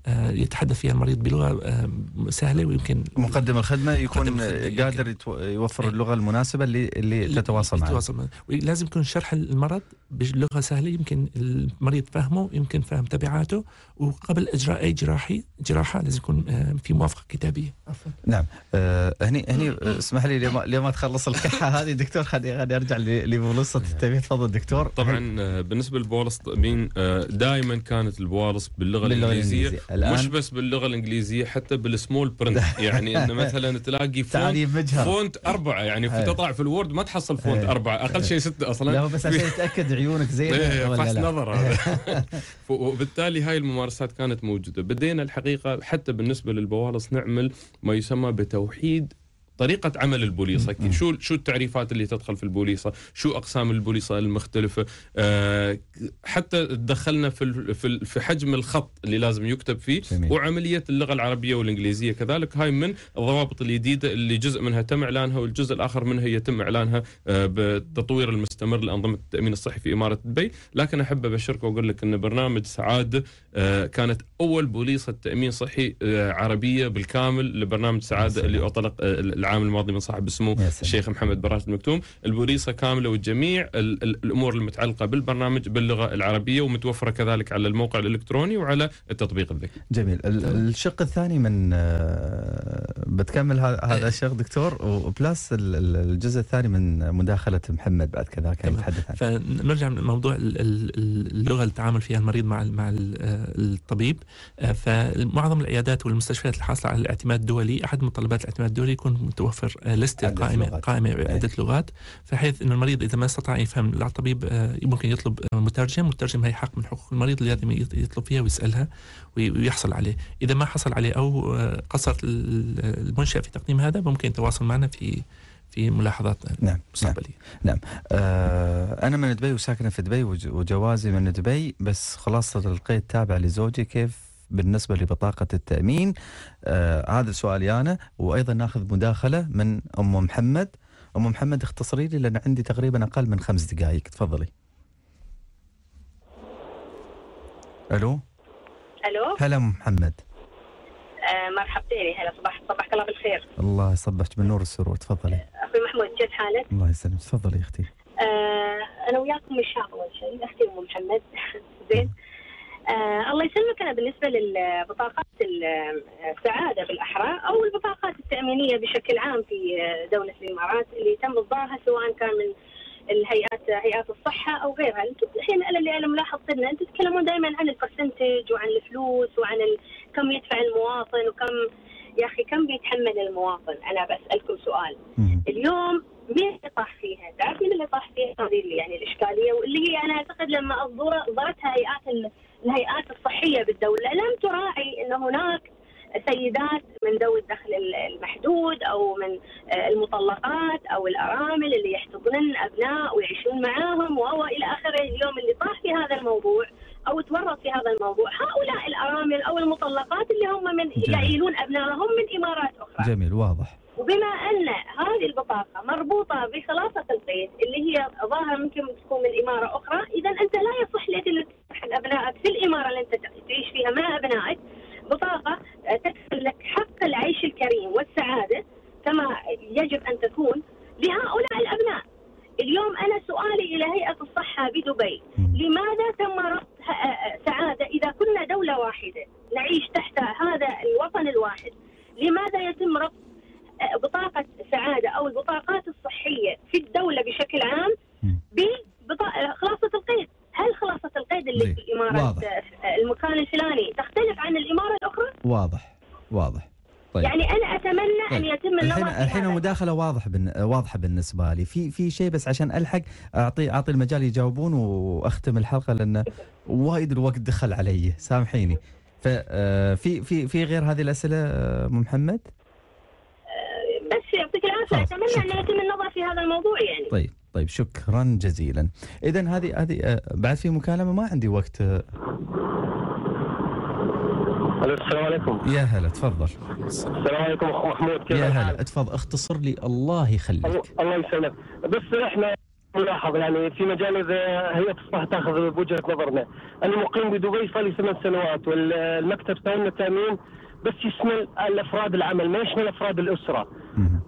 آه، يتحدث فيها المريض بلغه آه، سهله ويمكن مقدم الخدمه يكون قادر يوفر اللغه المناسبه اللي اللي تتواصل معها تتواصل لازم يكون شرح المرض بلغه سهله يمكن المريض فهمه يمكن فهم تبعاته وقبل اجراء اي جراحي جراحه لازم يكون آه، في موافقه كتابيه عفوا نعم آه هني هني اسمح لي لما ما تخلص الكحه هذه دكتور خليني ارجع لبولصه التبيه نعم. تفضل دكتور طبعا بالنسبه للبولص دائما كانت البوالص باللغة الانجليزيه الان مش بس باللغه الانجليزيه حتى بالسمول برنت [LAUGHS] يعني انه مثلا تلاقي فونت فونت اربعه يعني تطلع في الوورد ما تحصل فونت اربعه اقل شيء سته اصلا لا بس عشان يتاكد عيونك زين [LAUGHS] إيه، ولا لا نظر هذا [LAUGHS] وبالتالي هاي الممارسات كانت موجوده بدينا الحقيقه حتى بالنسبه للبوالص نعمل ما يسمى بتوحيد طريقه عمل البوليصه شو شو التعريفات اللي تدخل في البوليصه شو اقسام البوليصه المختلفه آه حتى دخلنا في في حجم الخط اللي لازم يكتب فيه جميل. وعمليه اللغه العربيه والانجليزيه كذلك هاي من الضوابط الجديده اللي جزء منها تم اعلانها والجزء الاخر منها يتم اعلانها آه، بالتطوير المستمر لانظمه التامين الصحي في اماره دبي لكن احب ابشرك واقول لك ان برنامج سعاده آه، كانت اول بوليصه تامين صحي آه، عربيه بالكامل لبرنامج سعاده اللي اطلق العام الماضي من صاحب السمو الشيخ محمد راشد المكتوم البوليصه كامله وجميع ال ال الامور المتعلقه بالبرنامج باللغه العربيه ومتوفره كذلك على الموقع الالكتروني وعلى التطبيق الذكي. جميل الشق الثاني من آه، بتكمل هذا إيه. الشق دكتور وبلاس الجزء الثاني من مداخله محمد بعد كذا يعني كان يتحدث عنه. فنرجع لموضوع اللغه اللي تعامل فيها المريض مع مع آه، الطبيب آه، فمعظم العيادات والمستشفيات الحاصله على الاعتماد الدولي احد متطلبات الاعتماد الدولي يكون توفر لستة قائمة لغات. قائمة إيه. بعدة لغات بحيث أن المريض إذا ما استطاع يفهم الطبيب آه، ممكن يطلب آه، مترجم مترجم هي حق من حقوق المريض اللي لازم يطلب فيها ويسألها ويحصل عليه إذا ما حصل عليه أو آه، قصرت المنشأ في تقديم هذا ممكن يتواصل معنا في في ملاحظات نعم مستقبليه نعم, نعم. آه انا من دبي وساكنه في دبي وجوازي من دبي بس خلاص القيد تابع لزوجي كيف بالنسبة لبطاقة التأمين آه هذا سؤالي أنا وأيضا ناخذ مداخلة من أم محمد أم محمد اختصري لي لأن عندي تقريبا أقل من خمس دقائق تفضلي ألو ألو هلا أم محمد آه، مرحبتين هلا صباح صباحك الله بالخير الله يصبحك بالنور والسرور تفضلي اخوي محمود كيف حالك؟ الله يسلمك تفضلي اختي آه انا وياكم ان شاء الله اول شيء اختي ام محمد [LAUGHS] زين نعم. آه الله يسلمك انا بالنسبه للبطاقات آه، السعاده بالاحرى او البطاقات التامينيه بشكل عام في آه، دوله الامارات اللي تم اصدارها سواء كان من الهيئات هيئات الصحه او غيرها، الحين انا اللي انا ان انتم تتكلمون دائما عن البرسنتج وعن الفلوس وعن كم يدفع المواطن وكم يا اخي كم بيتحمل المواطن؟ انا بسالكم سؤال. اليوم مين اللي طاح فيها؟ تعرف مين اللي طاح فيها هذه يعني الاشكاليه واللي هي انا اعتقد لما اصدرتها هيئات الهيئات الصحيه بالدوله لم تراعي ان هناك سيدات من ذوي الدخل المحدود او من آه، المطلقات او الارامل اللي يحتضنن ابناء ويعيشون معاهم والى اخره اليوم اللي طاح في هذا الموضوع او تورط في هذا الموضوع هؤلاء الارامل او المطلقات اللي هم من يعيلون ابنائهم من امارات اخرى. جميل واضح. وبما ان هذه البطاقه مربوطه بخلاصه القيد اللي هي ظاهر ممكن تكون من اماره اخرى، اذا انت لا يصح لك انك تسحب ابنائك في الاماره اللي انت تعيش فيها مع ابنائك بطاقه آه، تكفل لك حق العيش الكريم والسعاده كما يجب ان تكون لهؤلاء الابناء. اليوم انا سؤالي الى هيئه الصحه بدبي، لماذا تم ربط آه، آه، سعاده اذا كنا دوله واحده نعيش تحت هذا الوطن الواحد؟ لماذا يتم ربط بطاقة سعادة أو البطاقات الصحية في الدولة بشكل عام بخلاصة القيد هل خلاصة القيد اللي طيب، في إمارة واضح. المكان الفلاني تختلف عن الإمارة الأخرى؟ واضح واضح طيب. يعني انا اتمنى طيب. ان يتم النظر الحين الحين المداخله واضح بن... واضحه بالنسبه لي في في شيء بس عشان الحق اعطي اعطي المجال يجاوبون واختم الحلقه لان وايد الوقت دخل علي سامحيني ف آه، في في في غير هذه الاسئله ام آه، محمد؟ فاتمنى ان يتم النظر في هذا الموضوع يعني طيب طيب شكرا جزيلا اذا هذه هذه آه، بعد في مكالمه ما عندي وقت الو السلام عليكم يا هلا تفضل السلام عليكم اخو محمود كيف يا هلا تفضل اختصر لي الله يخليك الله يسلمك بس احنا نلاحظ يعني في مجال اذا هي تصبح تاخذ بوجهه نظرنا انا مقيم بدبي صار لي ثمان سنوات والمكتب تاعنا التامين بس يشمل الافراد العمل ما يشمل افراد الاسره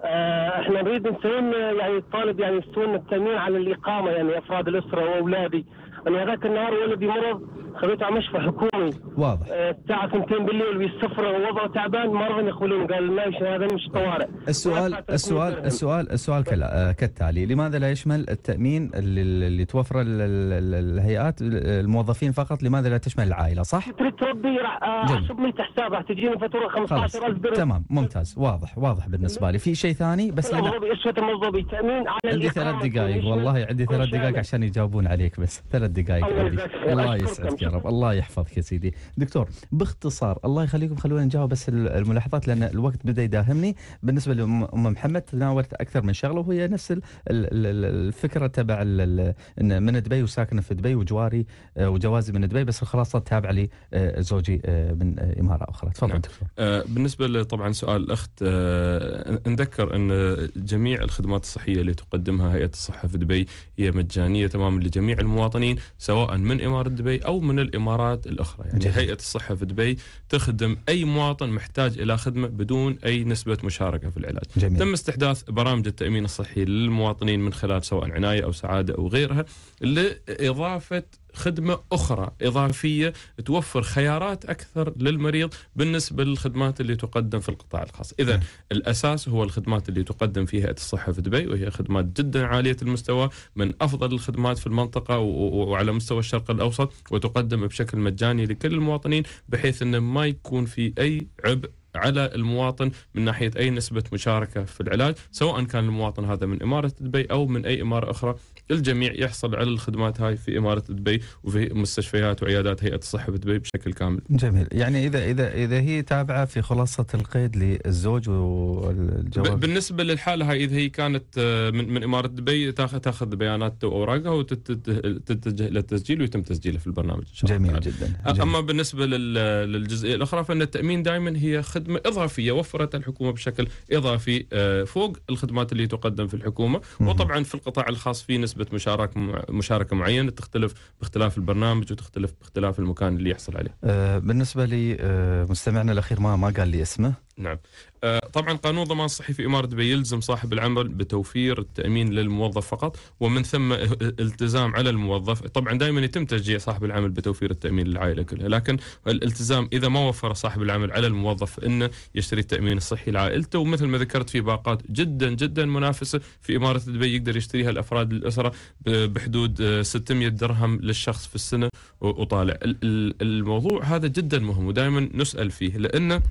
آه، احنا نريد نساهم يعني الطالب يعني يستوون التامين على الاقامه يعني افراد الاسره واولادي انا يعني هذاك النهار ولدي مرض خليته على مشفى حكومي واضح آه، الساعه 2 بالليل بيستفرغ وضعه تعبان ما رضى يقولون قال لا هذا مش طوارئ السؤال السؤال السؤال السؤال آه، كالتالي لماذا لا يشمل التامين اللي توفره الهيئات الموظفين فقط لماذا لا تشمل العائله صح؟ تريد تربي احسب ميت حسابها تجيني فاتوره 15000 درهم تمام ممتاز واضح واضح بالنسبه لي في شيء ثاني بس انا اسوه الموظفين تامين على عندي ثلاث دقائق والله عندي ثلاث دقائق عشان يجاوبون عليك بس ثلاث دقائق عندي الله يسعدك رب الله يحفظك يا سيدي دكتور باختصار الله يخليكم خلونا نجاوب بس الملاحظات لان الوقت بدا يداهمني بالنسبه لام محمد تناولت اكثر من شغله وهي نفس الفكره تبع من دبي وساكنه في دبي وجواري آه، وجوازي من دبي بس الخلاصه تابعه لي آه، زوجي آه، من اماره اخرى تفضل نعم. دكتور بالنسبه طبعا سؤال الاخت نذكر ان جميع الخدمات الصحيه اللي تقدمها هيئه الصحه في دبي هي مجانيه تماما لجميع المواطنين سواء من اماره دبي او من من الامارات الاخرى يعني جميل. هيئه الصحه في دبي تخدم اي مواطن محتاج الى خدمه بدون اي نسبه مشاركه في العلاج جميل. تم استحداث برامج التامين الصحي للمواطنين من خلال سواء عنايه او سعاده او غيرها لاضافه خدمة أخرى إضافية توفر خيارات أكثر للمريض بالنسبة للخدمات اللي تقدم في القطاع الخاص إذا الأساس هو الخدمات اللي تقدم في هيئة الصحة في دبي وهي خدمات جدا عالية المستوى من أفضل الخدمات في المنطقة وعلى مستوى الشرق الأوسط وتقدم بشكل مجاني لكل المواطنين بحيث أنه ما يكون في أي عبء على المواطن من ناحيه اي نسبه مشاركه في العلاج سواء كان المواطن هذا من اماره دبي او من اي اماره اخرى الجميع يحصل على الخدمات هاي في إمارة دبي وفي مستشفيات وعيادات هيئة الصحة في دبي بشكل كامل جميل يعني إذا إذا إذا هي تابعة في خلاصة القيد للزوج والجواز بالنسبة للحالة هاي إذا هي كانت آه، من, من إمارة دبي تاخذ تاخذ بيانات وأوراقها وتتجه للتسجيل ويتم تسجيله في البرنامج إن شاء جميل تعالى. جدا جميل. أما بالنسبة للجزئية الأخرى فإن التأمين دائما هي خدمة إضافية وفرت الحكومة بشكل إضافي آه، فوق الخدمات اللي تقدم في الحكومة وطبعا في القطاع الخاص في نسبة نسبه مشاركه مشاركه معينه تختلف باختلاف البرنامج وتختلف باختلاف المكان اللي يحصل عليه. آه، بالنسبه لمستمعنا آه، الاخير ما ما قال لي اسمه نعم آه، طبعا قانون الضمان الصحي في إمارة دبي يلزم صاحب العمل بتوفير التأمين للموظف فقط ومن ثم [LAUGHS] الالتزام على الموظف طبعا دائما يتم تشجيع صاحب العمل بتوفير التأمين للعائلة كلها لكن الالتزام إذا ما وفر صاحب العمل على الموظف أنه يشتري التأمين الصحي لعائلته ومثل ما ذكرت في باقات جدا جدا منافسة في إمارة دبي يقدر يشتريها الأفراد الأسرة بحدود 600 آه، درهم للشخص في السنة وطالع الموضوع هذا جدا مهم ودائما نسأل فيه لأنه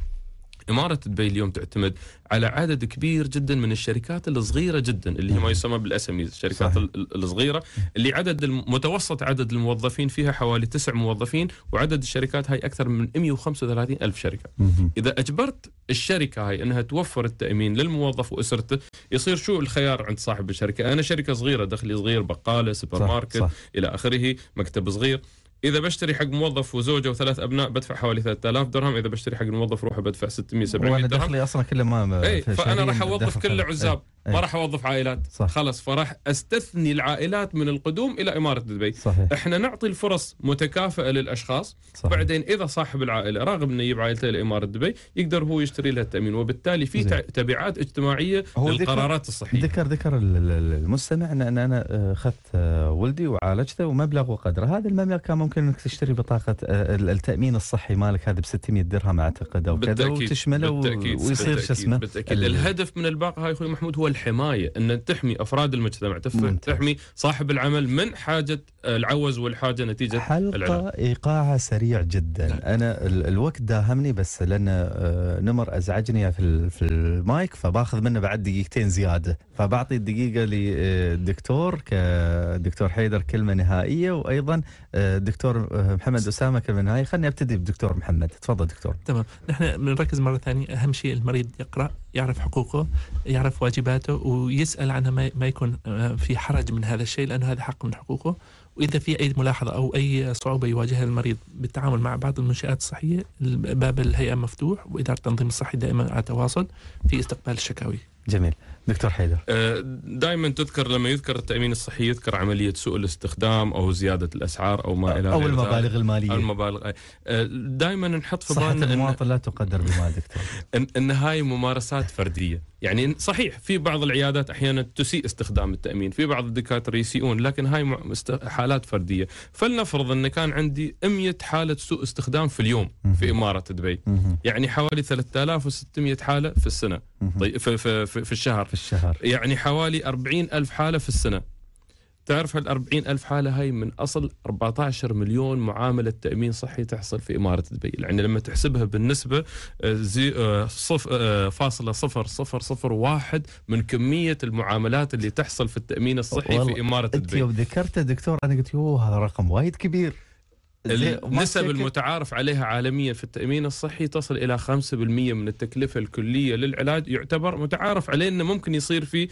إمارة دبي اليوم تعتمد على عدد كبير جدا من الشركات الصغيرة جدا اللي هي ما يسمى بالأسميز الشركات صحيح. الصغيرة اللي عدد متوسط عدد الموظفين فيها حوالي تسع موظفين وعدد الشركات هاي أكثر من 135 ألف شركة إذا أجبرت الشركة هاي أنها توفر التأمين للموظف وأسرته يصير شو الخيار عند صاحب الشركة أنا شركة صغيرة دخلي صغير بقالة سوبر ماركت صح. إلى آخره مكتب صغير اذا بشتري حق موظف وزوجه وثلاث ابناء بدفع حوالي 3000 درهم اذا بشتري حق الموظف روحه بدفع 600 700 درهم دخلي اصلا كله ما اي فانا راح اوظف كل إيه. عزاب إيه. ما راح اوظف عائلات صح. خلص فراح استثني العائلات من القدوم الى اماره دبي صحيح. احنا نعطي الفرص متكافئه للاشخاص صحيح. بعدين اذا صاحب العائله راغب انه يجيب عائلته لاماره دبي يقدر هو يشتري لها التامين وبالتالي في تبعات اجتماعيه هو للقرارات ذكر الصحيه ذكر ذكر المستمع ان انا آه، اخذت آه، ولدي وعالجته ومبلغ وقدره هذا المبلغ كان ممكن انك تشتري بطاقه آه، التامين الصحي مالك هذا ب 600 درهم اعتقد او كذا وتشمله بالتأكيد. ويصير شو اسمه بالتاكيد الهدف من الباقه هاي اخوي محمود هو الحمايه ان تحمي افراد المجتمع تحمي صاحب العمل من حاجه العوز والحاجه نتيجه حلقه العلم. ايقاعها سريع جدا نعم. انا الوقت داهمني بس لان آه، نمر ازعجني في في المايك فباخذ منه بعد دقيقتين زياده فبعطي الدقيقه للدكتور آه، كدكتور حيدر كلمه نهائيه وايضا آه، دكتور محمد اسامه كلمه نهائيه خليني ابتدي بدكتور محمد تفضل دكتور تمام نحن بنركز مره ثانيه اهم شيء المريض يقرا يعرف حقوقه يعرف واجباته ويسال عنها ما يكون آه، في حرج من هذا الشيء لانه هذا حق من حقوقه واذا في اي ملاحظه او اي صعوبه يواجهها المريض بالتعامل مع بعض المنشات الصحيه باب الهيئه مفتوح واداره التنظيم الصحي دائما على تواصل في استقبال الشكاوي. جميل. دكتور حيدر أه، دائما تذكر لما يذكر التامين الصحي يذكر عمليه سوء الاستخدام او زياده الاسعار او ما الى ذلك او المبالغ الماليه او أه، المبالغ دائما نحط في بالنا صحه المواطن لا تقدر بمال دكتور ان, هاي ممارسات فرديه يعني صحيح في بعض العيادات احيانا تسيء استخدام التامين في بعض الدكاتره يسيئون لكن هاي حالات فرديه فلنفرض ان كان عندي 100 حاله سوء استخدام في اليوم في اماره دبي يعني حوالي 3600 حاله في السنه طيب، في, في, في, في الشهر الشهر يعني حوالي 40 ألف حالة في السنة تعرف هال 40 ألف حالة هاي من أصل 14 مليون معاملة تأمين صحي تحصل في إمارة دبي يعني لما تحسبها بالنسبة آه، آه، صف آه، فاصلة صفر صفر صفر واحد من كمية المعاملات اللي تحصل في التأمين الصحي في إمارة دبي أنت يوم ذكرته دكتور أنا قلت يوه هذا رقم وايد كبير النسب المتعارف عليها عالميا في التامين الصحي تصل الى 5% من التكلفه الكليه للعلاج يعتبر متعارف عليه انه ممكن يصير في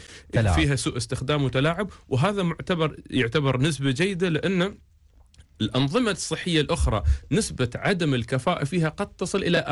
فيها سوء استخدام وتلاعب وهذا معتبر يعتبر نسبه جيده لانه الأنظمة الصحية الأخرى نسبة عدم الكفاءة فيها قد تصل إلى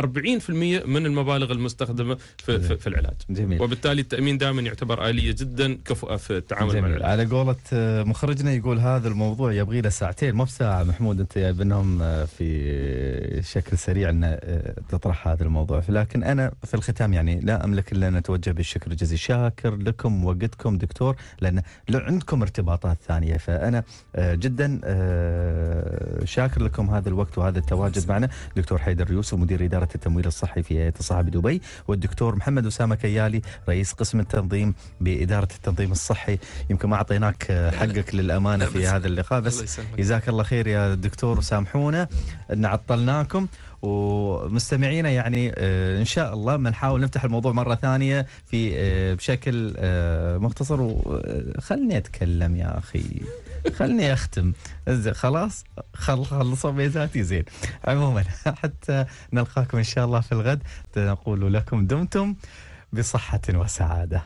40% من المبالغ المستخدمة في, في, في العلاج جميل. وبالتالي التأمين دائما يعتبر آلية جدا كفؤة في التعامل جميل. مع العلاج على قولة آه، مخرجنا يقول هذا الموضوع يبغي له ساعتين مو بساعة محمود أنت يا ابنهم آه، في شكل سريع أن آه، تطرح هذا الموضوع لكن أنا في الختام يعني لا أملك إلا أن أتوجه بالشكر الجزيل شاكر لكم وقتكم دكتور لأن عندكم ارتباطات ثانية فأنا جدا شاكر لكم هذا الوقت وهذا التواجد معنا دكتور حيدر يوسف مدير إدارة التمويل الصحي في هيئة الصحة بدبي والدكتور محمد أسامة كيالي رئيس قسم التنظيم بإدارة التنظيم الصحي يمكن ما أعطيناك حقك للأمانة في هذا اللقاء بس جزاك الله خير يا دكتور وسامحونا أن عطلناكم ومستمعينا يعني آه، ان شاء الله بنحاول نفتح الموضوع مره ثانيه في آه، بشكل آه، مختصر وخلني اتكلم يا اخي [LAUGHS] خلني اختم خلاص خلصوا بيزاتي زين عموما [LAUGHS] حتى نلقاكم ان شاء الله في الغد نقول لكم دمتم بصحه وسعاده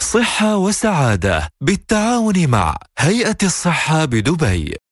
صحه وسعاده بالتعاون مع هيئه الصحه بدبي